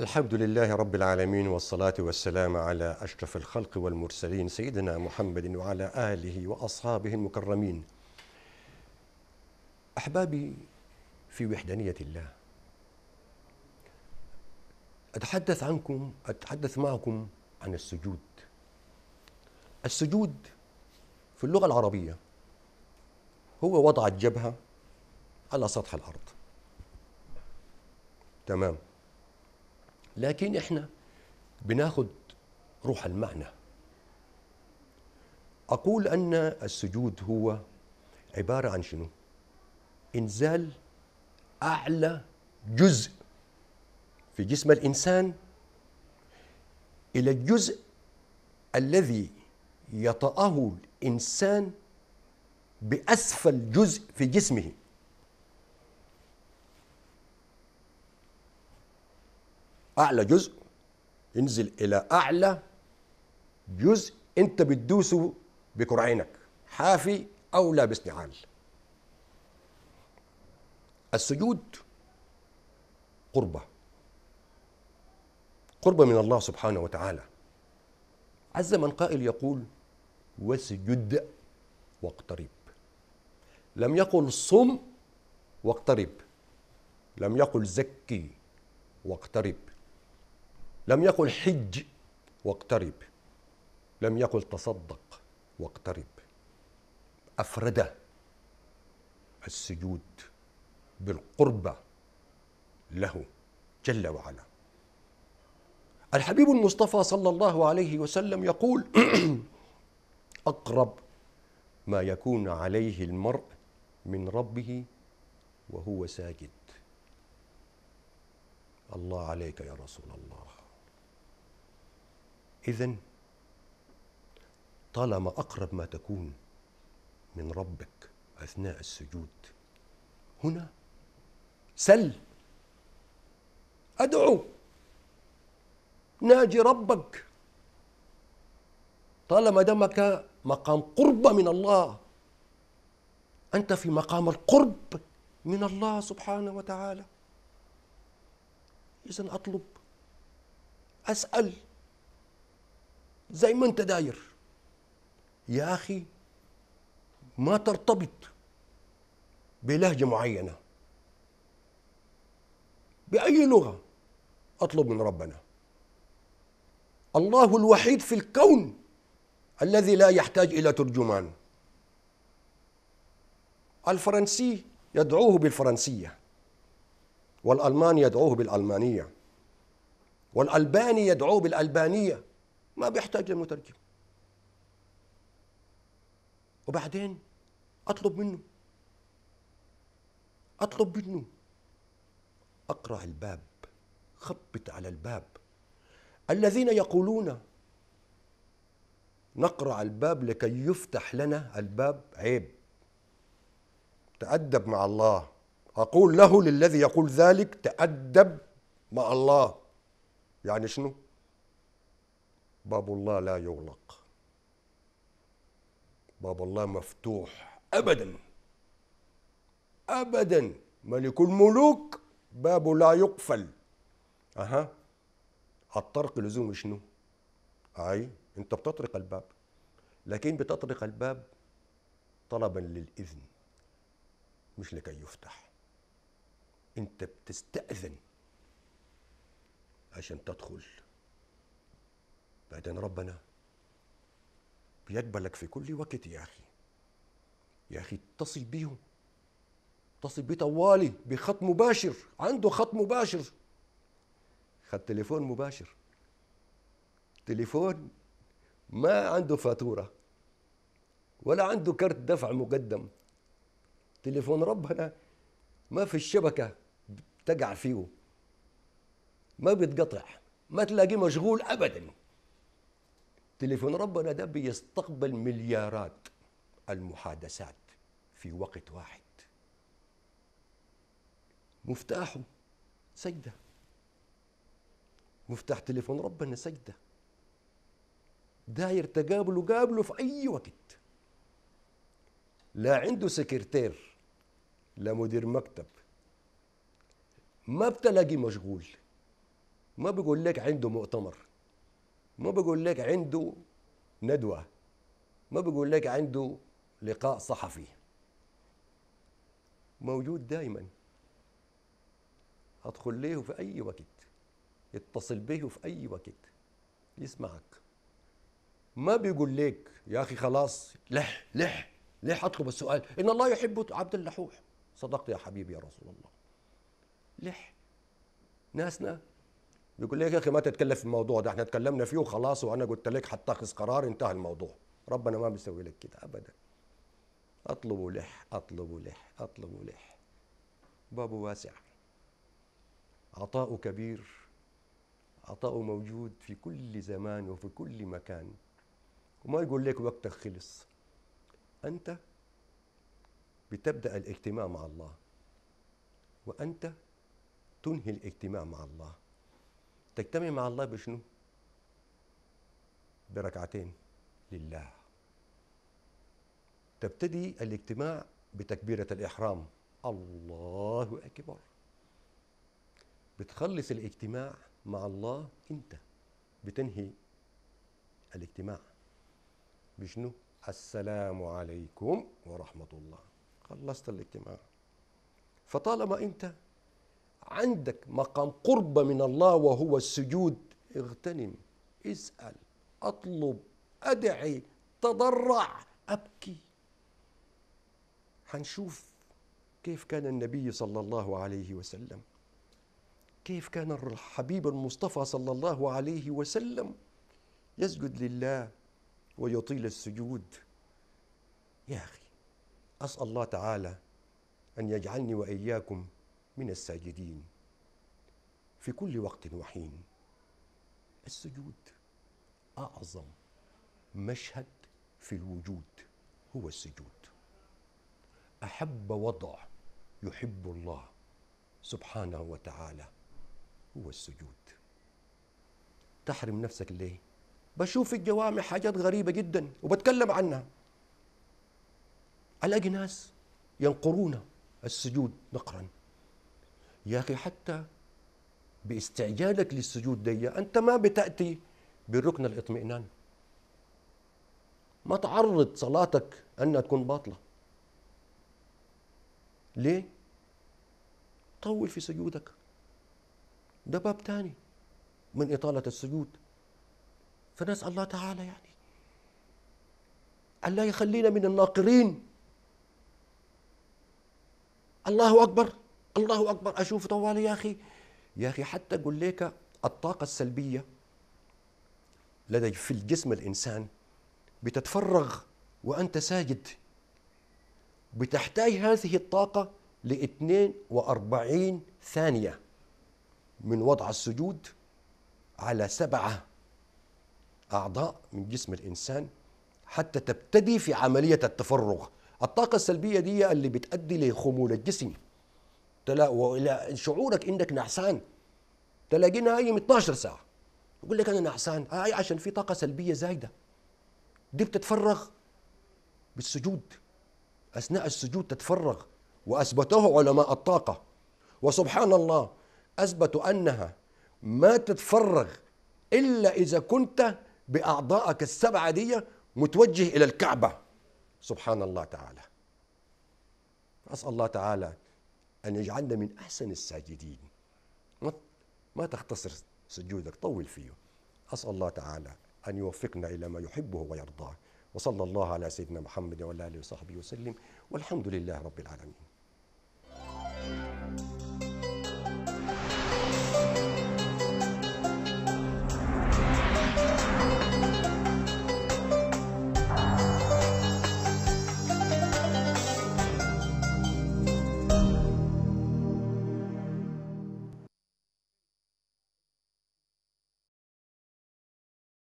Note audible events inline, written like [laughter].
الحمد لله رب العالمين والصلاة والسلام على أشرف الخلق والمرسلين سيدنا محمد وعلى آله وأصحابه المكرمين أحبابي في وحدانية الله أتحدث عنكم أتحدث معكم عن السجود السجود في اللغة العربية هو وضع الجبهة على سطح الأرض تمام لكن احنا بناخد روح المعنى اقول ان السجود هو عباره عن شنو انزال اعلى جزء في جسم الانسان الى الجزء الذي يطاه الانسان باسفل جزء في جسمه اعلى جزء انزل الى اعلى جزء انت بتدوسه بكرعينك حافي او لابس نعال السجود قربة قربة من الله سبحانه وتعالى عز من قائل يقول واسجد واقترب لم يقل صم واقترب لم يقل زكي واقترب لم يقل حج واقترب لم يقل تصدق واقترب أفرد السجود بالقربة له جل وعلا الحبيب المصطفى صلى الله عليه وسلم يقول [clears throat] أقرب ما يكون عليه المرء من ربه وهو ساجد الله عليك يا رسول الله إذا طالما أقرب ما تكون من ربك أثناء السجود هنا سل أدعو ناجي ربك طالما دمك مقام قرب من الله أنت في مقام القرب من الله سبحانه وتعالى إذا أطلب أسأل زي ما انت داير يا اخي ما ترتبط بلهجه معينه باي لغه اطلب من ربنا الله الوحيد في الكون الذي لا يحتاج الى ترجمان الفرنسي يدعوه بالفرنسيه والالماني يدعوه بالالمانيه والالباني يدعوه بالالبانيه ما بيحتاج المترجم وبعدين اطلب منه اطلب منه اقرع الباب خبط على الباب الذين يقولون نقرع الباب لكي يفتح لنا الباب عيب تأدب مع الله أقول له للذي يقول ذلك تأدب مع الله يعني شنو باب الله لا يغلق باب الله مفتوح ابدا ابدا ملك الملوك بابه لا يقفل اها الطرق لزوم شنو اي انت بتطرق الباب لكن بتطرق الباب طلبا للاذن مش لكي يفتح انت بتستاذن عشان تدخل بعدين ربنا بيقبلك في كل وقت يا أخي يا أخي اتصل بيهم اتصل بيه طوالي بخط مباشر عنده خط مباشر خد تليفون مباشر تليفون ما عنده فاتورة ولا عنده كرت دفع مقدم تليفون ربنا ما في الشبكة تقع فيه ما بيتقطع ما تلاقيه مشغول أبداً تليفون ربنا ده بيستقبل مليارات المحادثات في وقت واحد مفتاحه سجدة مفتاح تليفون ربنا سجدة داير تقابله قابله في أي وقت لا عنده سكرتير لا مدير مكتب ما بتلاقي مشغول ما بيقول لك عنده مؤتمر ما بقول لك عنده ندوة ما بقول لك عنده لقاء صحفي موجود دائما ادخل ليه في اي وقت اتصل به في اي وقت يسمعك ما بيقول لك يا اخي خلاص لح لح لح اطلب السؤال ان الله يحب عبد اللحوح صدقت يا حبيبي يا رسول الله لح ناسنا بيقول لك يا اخي ما تتكلم في الموضوع ده احنا اتكلمنا فيه وخلاص وانا قلت لك حتاخذ قرار انتهى الموضوع ربنا ما بيسوي لك كده ابدا اطلبوا لح اطلبوا لح اطلبوا لح بابه واسع عطاؤه كبير عطاؤه موجود في كل زمان وفي كل مكان وما يقول لك وقتك خلص انت بتبدا الاجتماع مع الله وانت تنهي الاجتماع مع الله تجتمع مع الله بشنو بركعتين لله تبتدي الاجتماع بتكبيرة الإحرام الله أكبر بتخلص الاجتماع مع الله أنت بتنهي الاجتماع بشنو السلام عليكم ورحمة الله خلصت الاجتماع فطالما أنت عندك مقام قرب من الله وهو السجود اغتنم اسأل أطلب أدعي تضرع أبكي هنشوف كيف كان النبي صلى الله عليه وسلم كيف كان الحبيب المصطفى صلى الله عليه وسلم يسجد لله ويطيل السجود يا أخي أسأل الله تعالى أن يجعلني وإياكم من الساجدين في كل وقت وحين السجود اعظم مشهد في الوجود هو السجود احب وضع يحب الله سبحانه وتعالى هو السجود تحرم نفسك ليه بشوف في الجوامع حاجات غريبة جدا وبتكلم عنها ألاقي ناس ينقرون السجود نقرا يا أخي حتى باستعجالك للسجود دي أنت ما بتأتي بركن الإطمئنان ما تعرض صلاتك أنها تكون باطلة ليه؟ طول في سجودك ده باب تاني من إطالة السجود فنسأل الله تعالى يعني أن لا يخلينا من الناقرين الله أكبر الله اكبر اشوف طوالي يا اخي يا اخي حتى اقول لك الطاقه السلبيه لدي في الجسم الانسان بتتفرغ وانت ساجد بتحتاج هذه الطاقه ل 42 ثانيه من وضع السجود على سبعه اعضاء من جسم الانسان حتى تبتدي في عمليه التفرغ الطاقه السلبيه دي اللي بتؤدي لخمول الجسم تلا والى شعورك انك نعسان تلاقي نايم 12 ساعه يقول لك انا نعسان اي عشان في طاقه سلبيه زايده دي بتتفرغ بالسجود اثناء السجود تتفرغ واثبته علماء الطاقه وسبحان الله اثبتوا انها ما تتفرغ الا اذا كنت باعضائك السبعه دي متوجه الى الكعبه سبحان الله تعالى اسال الله تعالى أن يجعلنا من أحسن الساجدين ما, ما تختصر سجودك طول فيه أسأل الله تعالى أن يوفقنا إلى ما يحبه ويرضاه وصلى الله على سيدنا محمد وعلى آله وصحبه وسلم والحمد لله رب العالمين